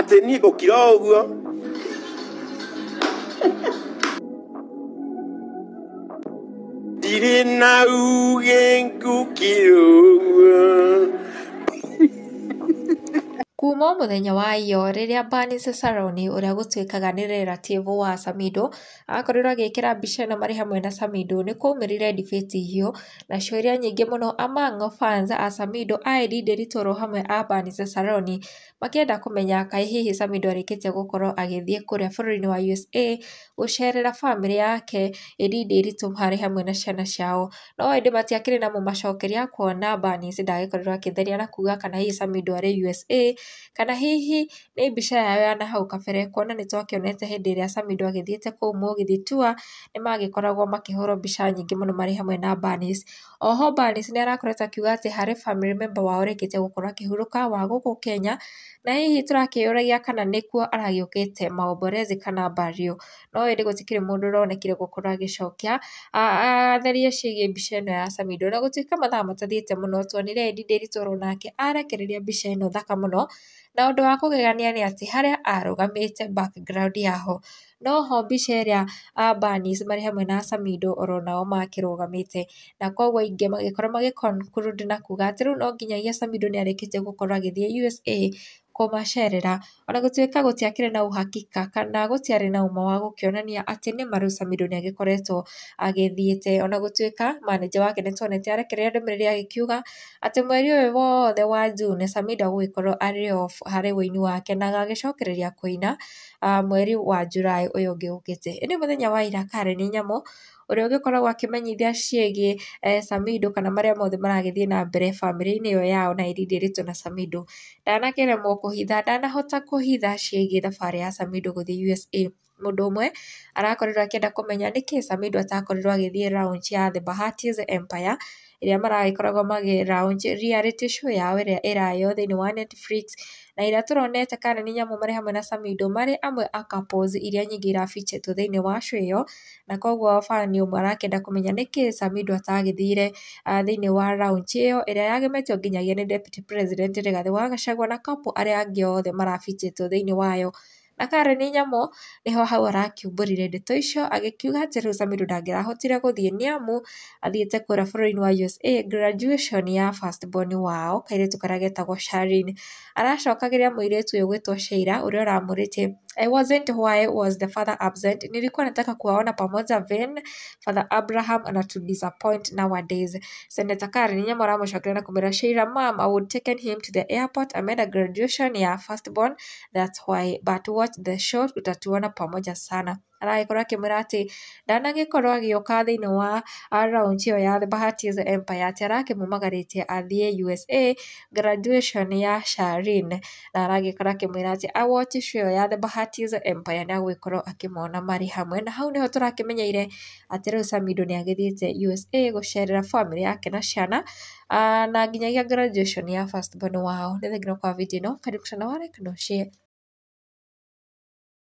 ati ni gukira uguo ndirĩ na uge ngũkira ũguo Kuuma mũthenya wa iyo rĩrĩa Bernice Saroni ũrĩa gũtuĩkaga nĩ relativu wa Samidoh akorirwo agĩkĩra mbica ĩno marĩ hamwe na samido Samidoh nĩkwaumĩrire debate hiũ na ciũria nyingĩ mũno Amang'o fans a samido a Irindi Ritoro hamwe a Bernice Saroni makĩenda kũmenya kaĩ hihi Samidoh arĩkĩtie gũkorwo agĩthiĩ kũrĩa bũrũri-inĩ wa USA gũcerera bamĩrĩ yake Irindi Ritũ harĩ hamwe na ciana ciao no ĩndĩ matiakĩrĩ na mũmacokeria kuona Bernice ndagĩkorirwo akĩtheria na kuuga kana hihi samido arĩ USA Kana hihi nĩ mbica yao ya nahau kabere kuona nĩ twakĩonete hĩndĩ ĩrĩa Samidoh agĩthiĩte kũu mũgithi tour, nĩ magĩkoragwo makĩhũrwo mbica nyingĩ mũno marĩ hamwe na Bernice. Oho Bernice nĩ arakoretwo akiuga atĩ harĩ family member wao ũrĩkĩtie gũkorwo akĩhurũka wa gũkũ Kenya, na hihi tũrakĩyũragia kana nĩkuo aragĩũkĩte maomborezi kana mbario. No ĩndĩ gũtikĩrĩ mũndũ ũronekire gũkorwo agĩcokia atherie ciĩgiĩ mbica ĩno ya Samidoh. Ona gũtuĩka mathaa matathiĩte mũno tuonire Eddie Ndiritu oro nake arekereria mbica ĩno thaka mũno na undu wa kugegania ni ati haria arugamite background yaho no ho mbica ä rä a abanis marä hamwe na samido oro nao makä rå gamä na koguo ingä magä korwo magä na kuga atä rä u no nginyagia samido nä arä kä tie gå korwo agä thiä usa kũmacerera, ona gũtuĩka gũtiakĩrĩ na uhakika kana gũtiarĩ na uma wa gukionania ati ni Marusa Samidoh nĩagĩkoretwo agĩthiĩte, ona gũtuĩka manager wake Netonet arekereirie ndũmĩrĩri agikiuga ati mweri ũyũ wothe wa June Samidoh agũgĩkorwo arĩ off harĩ ũini wake na agagĩcokereria kuina ah, mweri wa July ũyũ ũngĩ ni muthenya nĩ mũthenya wa irakarĩ nĩ nyamũ ũrĩa ũngĩkoragwo akĩmenyithia ciĩgiĩ e, Samidoh kana marĩa mothe maragĩthiĩ na mbere bamĩrĩ-inĩ ĩyo yao na Irindiritũ na Samidoh. Ndanakĩremwo kũhitha ndanahota kũhitha ciĩgiĩ thabarĩ ya Samidoh gũthiĩ USA mũndũ ũmwe arakorirwo akĩenda kũmenya nĩkĩ Samidoh atakorirwo agĩthiĩ raũnji ya The Bahati's Empire ĩrĩa maragĩkoragwo magi raũnji reality show yao ĩrĩa ĩrayo thĩinĩ wa Netflix na ĩrĩa kana ni Nyamu marĩ hamwe na Samidoh marĩ amwe a couples iria nyingĩ irabicĩtwo thĩinĩ wa show ĩyo na koguo fan ũmwe kumenya kũmenya nĩkĩ Samidoh atagĩthire ah, thĩinĩ wa raũnji ĩyo ĩrĩa yagemetio nginyagia nĩ Deputy President Rigathĩ wa Gachagua na couple arĩa angĩ othe to thĩinĩ wayo na Karen nä ho hau ndä ndeto icio agĩkiuga atĩ Rosamiro ndangĩrahotire gũthiĩ nĩamu athiĩte kũra bũrũri-inĩ wa USA graduation ya born wao kairĩtu gwä two Charlene. å rä a å ramå rä tie I wasn't why was the father absent. Nilikuwa nataka kuwaona pamoja Ven. Father Abraham ana disappoint nowadays. Senator Karen Nyamoramo Shakrena Kumira Sheira mom, I would taken him to the airport. I made a graduation ya yeah, firstborn. That's why. But watch the show tutatuona pamoja sana aragĩkorwo akĩmwĩra atĩ ndanagĩkorwo agĩũka thĩinĩ wa raũndi ĩyo ya the Bahati's Empire atĩ arakĩmũmagarĩtie athie USA graduation ya Sharin na aragĩkorwo akĩmwĩra atĩ watch show ya The Bahati's Empire nĩ agũgĩkorwo akĩmona marĩ hamwe na hau nĩho tũrakĩmenyeire atĩ rĩu Samido ni agĩthiĩte USA gũcerera family yake na ciana na nginyagia graduation ya first born wao nĩ thengino kwa video ĩno karibu sana wale kanocie